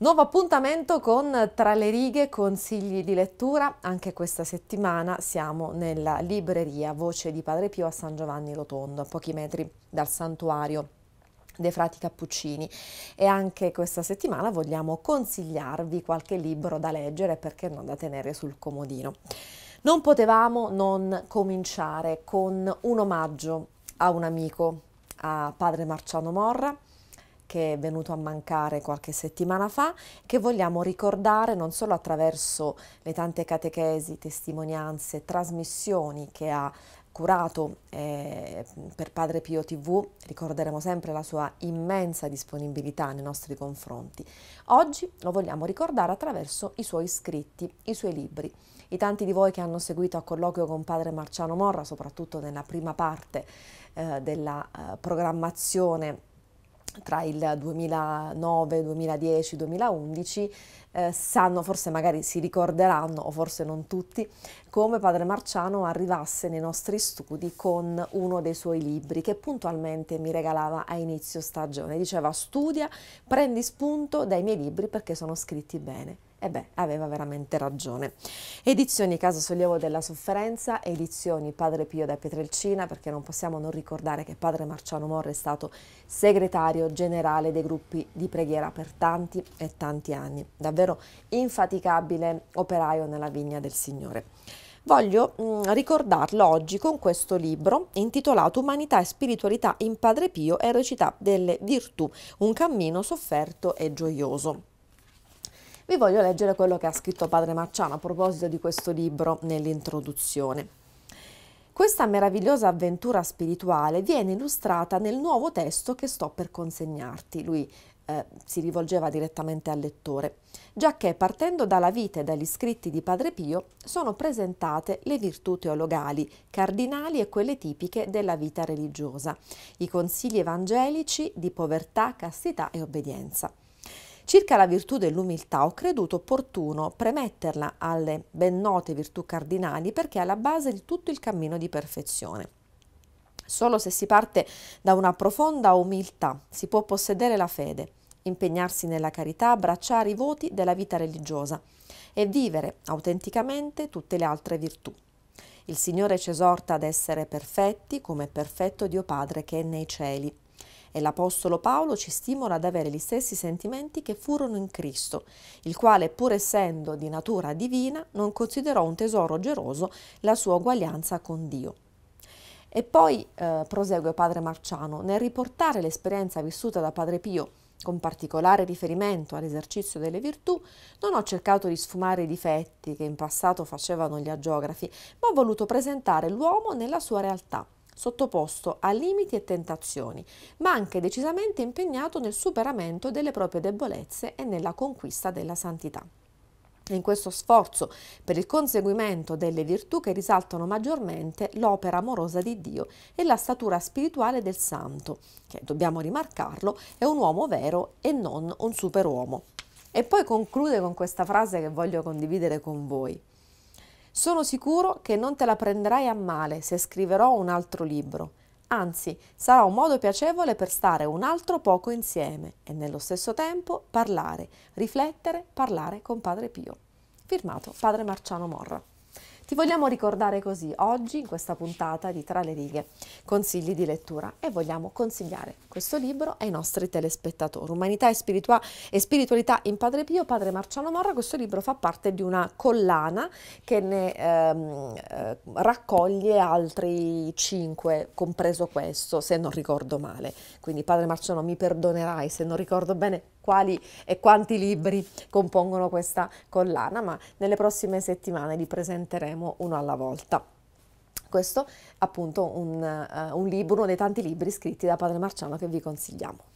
Nuovo appuntamento con Tra le righe, consigli di lettura. Anche questa settimana siamo nella libreria Voce di Padre Pio a San Giovanni Rotondo, a pochi metri dal santuario dei frati cappuccini e anche questa settimana vogliamo consigliarvi qualche libro da leggere perché non da tenere sul comodino. Non potevamo non cominciare con un omaggio a un amico, a padre Marciano Morra, che è venuto a mancare qualche settimana fa, che vogliamo ricordare non solo attraverso le tante catechesi, testimonianze, trasmissioni che ha curato eh, per Padre Pio TV, ricorderemo sempre la sua immensa disponibilità nei nostri confronti. Oggi lo vogliamo ricordare attraverso i suoi scritti, i suoi libri. I tanti di voi che hanno seguito a colloquio con Padre Marciano Morra, soprattutto nella prima parte eh, della eh, programmazione tra il 2009, 2010, 2011 eh, sanno, forse magari si ricorderanno, o forse non tutti, come padre Marciano arrivasse nei nostri studi con uno dei suoi libri che puntualmente mi regalava a inizio stagione. Diceva studia, prendi spunto dai miei libri perché sono scritti bene. E eh beh, aveva veramente ragione. Edizioni Caso Sollievo della Sofferenza, edizioni Padre Pio da Pietrelcina, perché non possiamo non ricordare che Padre Marciano Morre è stato segretario generale dei gruppi di preghiera per tanti e tanti anni, davvero infaticabile operaio nella vigna del Signore. Voglio mh, mm, ricordarlo oggi con questo libro intitolato Umanità e spiritualità in Padre Pio, e erocità delle virtù, un cammino sofferto e gioioso vi voglio leggere quello che ha scritto padre Marciano a proposito di questo libro nell'introduzione. Questa meravigliosa avventura spirituale viene illustrata nel nuovo testo che sto per consegnarti. Lui eh, si rivolgeva direttamente al lettore, giacché partendo dalla vita e dagli scritti di Padre Pio sono presentate le virtù teologali, cardinali e quelle tipiche della vita religiosa, i consigli evangelici di povertà, castità e obbedienza. Circa la virtù dell'umiltà ho creduto opportuno premetterla alle ben note virtù cardinali perché è alla base di tutto il cammino di perfezione. Solo se si parte da una profonda umiltà si può possedere la fede, impegnarsi nella carità, abbracciare i voti della vita religiosa e vivere autenticamente tutte le altre virtù. Il Signore ci esorta ad essere perfetti come è perfetto Dio Padre che è nei cieli e l'Apostolo Paolo ci stimola ad avere gli stessi sentimenti che furono in Cristo, il quale, pur essendo di natura divina, non considerò un tesoro geroso la sua uguaglianza con Dio. E poi, eh, prosegue padre Marciano, nel riportare l'esperienza vissuta da padre Pio con particolare riferimento all'esercizio delle virtù, non ho cercato di sfumare i difetti che in passato facevano gli agiografi, ma ho voluto presentare l'uomo nella sua realtà sottoposto a limiti e tentazioni, ma anche decisamente impegnato nel superamento delle proprie debolezze e nella conquista della santità. In questo sforzo per il conseguimento delle virtù che risaltano maggiormente l'opera amorosa di Dio e la statura spirituale del santo, che dobbiamo rimarcarlo, è un uomo vero e non un superuomo. E poi conclude con questa frase che voglio condividere con voi. Sono sicuro che non te la prenderai a male se scriverò un altro libro. Anzi, sarà un modo piacevole per stare un altro poco insieme e nello stesso tempo parlare, riflettere, parlare con Padre Pio. Firmato Padre Marciano Morra. Ti vogliamo ricordare così oggi in questa puntata di Tra le righe, consigli di lettura e vogliamo consigliare questo libro ai nostri telespettatori. Umanità e, spiritua- e spiritualità in Padre Pio, Padre Marciano Morra, questo libro fa parte di una collana che ne ehm, eh, raccoglie altri cinque, compreso questo, se non ricordo male. Quindi Padre Marciano mi perdonerai se non ricordo bene quali e quanti libri compongono questa collana, ma nelle prossime settimane li presenteremo uno alla volta. Questo appunto un, uh, un libro, uno dei tanti libri scritti da Padre Marciano che vi consigliamo.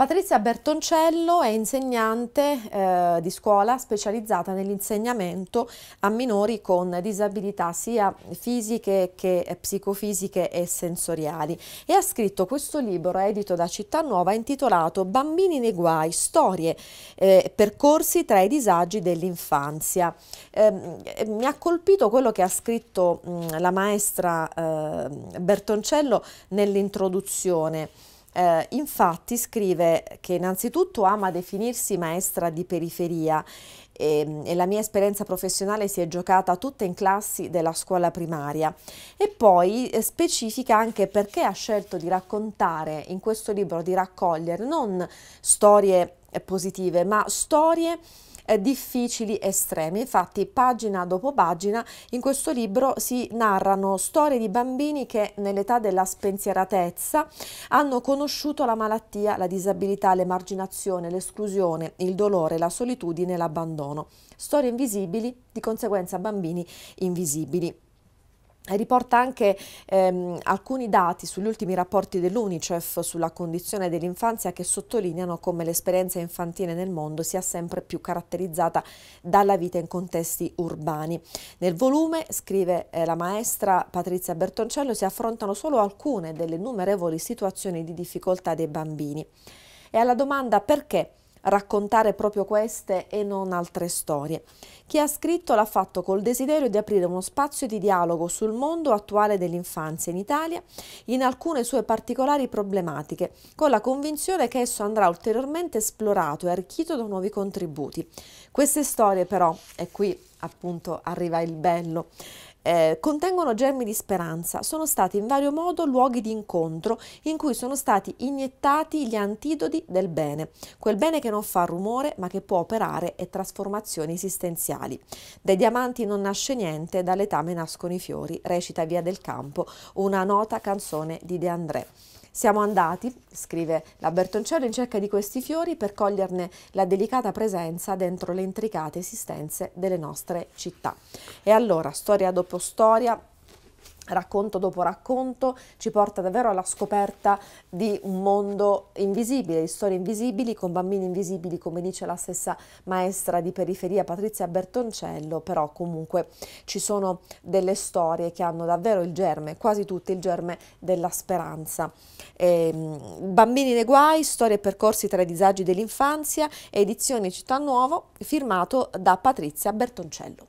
Patrizia Bertoncello è insegnante eh, di scuola specializzata nell'insegnamento a minori con disabilità sia fisiche che psicofisiche e sensoriali e ha scritto questo libro edito da Città Nuova intitolato Bambini nei guai, storie, eh, percorsi tra i disagi dell'infanzia. Ehm, eh, mi ha colpito quello che ha scritto mh, mm, la maestra eh, Bertoncello nell'introduzione. Eh, infatti scrive che innanzitutto ama definirsi maestra di periferia e, ehm, e, la mia esperienza professionale si è giocata tutta in classi della scuola primaria e poi eh, specifica anche perché ha scelto di raccontare in questo libro, di raccogliere non storie eh, positive ma storie eh, difficili estremi. Infatti pagina dopo pagina in questo libro si narrano storie di bambini che nell'età della spensieratezza hanno conosciuto la malattia, la disabilità, l'emarginazione, l'esclusione, il dolore, la solitudine, l'abbandono. Storie invisibili, di conseguenza bambini invisibili riporta anche ehm, alcuni dati sugli ultimi rapporti dell'Unicef sulla condizione dell'infanzia che sottolineano come l'esperienza infantile nel mondo sia sempre più caratterizzata dalla vita in contesti urbani. Nel volume, scrive eh, la maestra Patrizia Bertoncello, si affrontano solo alcune delle innumerevoli situazioni di difficoltà dei bambini. E alla domanda perché raccontare proprio queste e non altre storie. Chi ha scritto l'ha fatto col desiderio di aprire uno spazio di dialogo sul mondo attuale dell'infanzia in Italia, in alcune sue particolari problematiche, con la convinzione che esso andrà ulteriormente esplorato e arricchito da nuovi contributi. Queste storie però, e qui appunto arriva il bello, eh, contengono germi di speranza, sono stati in vario modo luoghi di incontro in cui sono stati iniettati gli antidoti del bene, quel bene che non fa rumore ma che può operare e trasformazioni esistenziali. Dai diamanti non nasce niente, dall'età me nascono i fiori, recita Via del Campo, una nota canzone di De André. Siamo andati, scrive la Bertoncello, in cerca di questi fiori per coglierne la delicata presenza dentro le intricate esistenze delle nostre città. E allora, storia dopo storia, racconto dopo racconto ci porta davvero alla scoperta di un mondo invisibile, di storie invisibili con bambini invisibili, come dice la stessa maestra di periferia Patrizia Bertoncello, però comunque ci sono delle storie che hanno davvero il germe, quasi tutte il germe della speranza. E, ehm, bambini nei guai, storie e percorsi tra i disagi dell'infanzia, edizione Città Nuovo, firmato da Patrizia Bertoncello.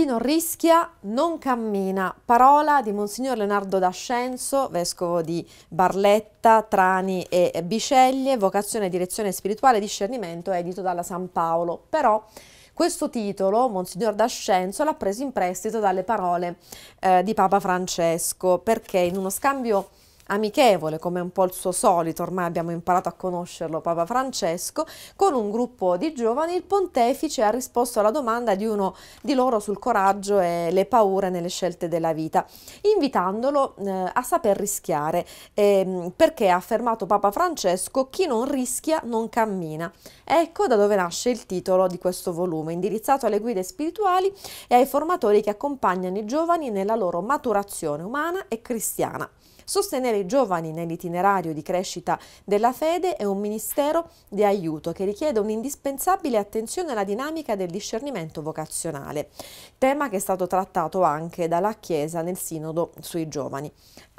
chi non rischia non cammina. Parola di Monsignor Leonardo D'Ascenso, vescovo di Barletta, Trani e Biceglie, vocazione, direzione spirituale e discernimento, edito dalla San Paolo. Però questo titolo, Monsignor D'Ascenso, l'ha preso in prestito dalle parole eh, di Papa Francesco, perché in uno scambio amichevole, come un po' il suo solito, ormai abbiamo imparato a conoscerlo Papa Francesco, con un gruppo di giovani il pontefice ha risposto alla domanda di uno di loro sul coraggio e le paure nelle scelte della vita, invitandolo eh, a saper rischiare, eh, perché ha affermato Papa Francesco chi non rischia non cammina. Ecco da dove nasce il titolo di questo volume, indirizzato alle guide spirituali e ai formatori che accompagnano i giovani nella loro maturazione umana e cristiana. Sostenere i giovani nell'itinerario di crescita della fede è un ministero di aiuto che richiede un'indispensabile attenzione alla dinamica del discernimento vocazionale, tema che è stato trattato anche dalla Chiesa nel Sinodo sui giovani.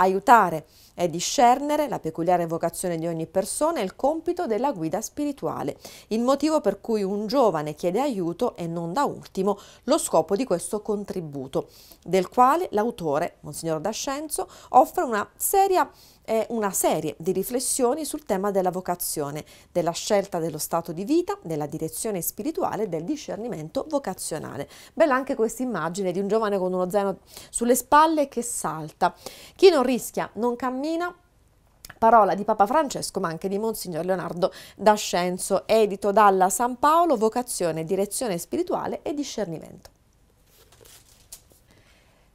Aiutare è discernere la peculiare vocazione di ogni persona e il compito della guida spirituale, il motivo per cui un giovane chiede aiuto e non da ultimo lo scopo di questo contributo, del quale l'autore, Monsignor D'Ascenzo, offre una seria eh, una serie di riflessioni sul tema della vocazione, della scelta dello stato di vita, della direzione spirituale e del discernimento vocazionale. Bella anche questa immagine di un giovane con uno zaino sulle spalle che salta. Chi non rischia non cammina, parola di Papa Francesco ma anche di Monsignor Leonardo D'Ascenzo, edito dalla San Paolo, vocazione, direzione spirituale e discernimento.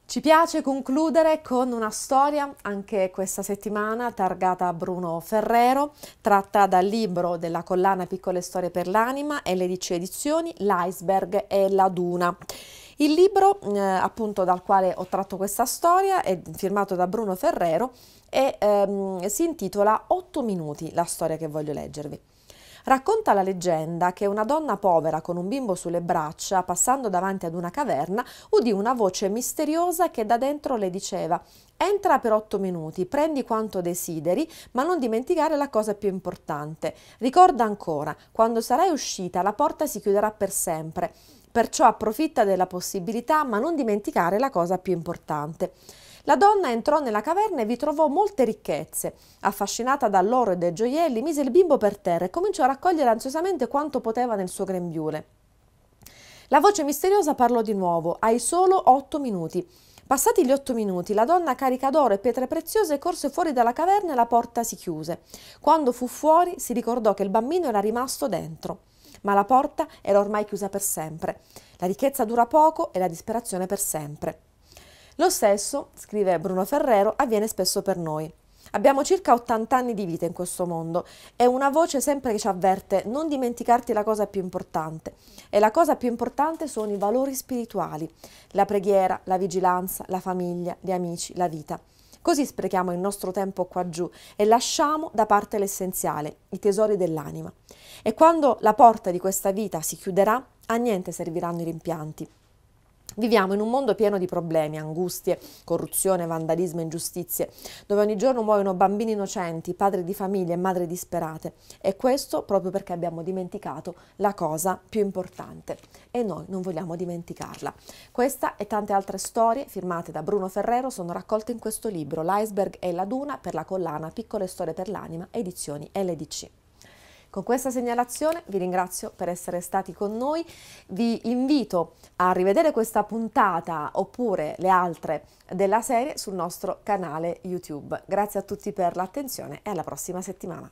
Ci piace concludere con una storia, anche questa settimana, targata a Bruno Ferrero, tratta dal libro della collana Piccole Storie per l'Anima, e le LDC Edizioni, L'iceberg e la duna. Il libro, eh, appunto, dal quale ho tratto questa storia, è firmato da Bruno Ferrero e ehm, si intitola 8 minuti, la storia che voglio leggervi. Racconta la leggenda che una donna povera con un bimbo sulle braccia, passando davanti ad una caverna, udì una voce misteriosa che da dentro le diceva Entra per otto minuti, prendi quanto desideri, ma non dimenticare la cosa più importante. Ricorda ancora, quando sarai uscita la porta si chiuderà per sempre, perciò approfitta della possibilità, ma non dimenticare la cosa più importante. La donna entrò nella caverna e vi trovò molte ricchezze. Affascinata dall'oro e dai gioielli, mise il bimbo per terra e cominciò a raccogliere ansiosamente quanto poteva nel suo grembiule. La voce misteriosa parlò di nuovo, hai solo otto minuti. Passati gli otto minuti, la donna carica d'oro e pietre preziose corse fuori dalla caverna e la porta si chiuse. Quando fu fuori, si ricordò che il bambino era rimasto dentro. Ma la porta era ormai chiusa per sempre. La ricchezza dura poco e la disperazione per sempre. Lo stesso, scrive Bruno Ferrero, avviene spesso per noi. Abbiamo circa 80 anni di vita in questo mondo e una voce sempre che ci avverte non dimenticarti la cosa più importante. E la cosa più importante sono i valori spirituali, la preghiera, la vigilanza, la famiglia, gli amici, la vita. Così sprechiamo il nostro tempo qua giù e lasciamo da parte l'essenziale, i tesori dell'anima. E quando la porta di questa vita si chiuderà, a niente serviranno i rimpianti. Viviamo in un mondo pieno di problemi, angustie, corruzione, vandalismo, ingiustizie, dove ogni giorno muoiono bambini innocenti, padri di famiglia e madri disperate. E questo proprio perché abbiamo dimenticato la cosa più importante. E noi non vogliamo dimenticarla. Questa e tante altre storie firmate da Bruno Ferrero sono raccolte in questo libro, L'iceberg e la duna, per la collana Piccole storie per l'anima, edizioni LDC. Con questa segnalazione vi ringrazio per essere stati con noi, vi invito a rivedere questa puntata oppure le altre della serie sul nostro canale YouTube. Grazie a tutti per l'attenzione e alla prossima settimana.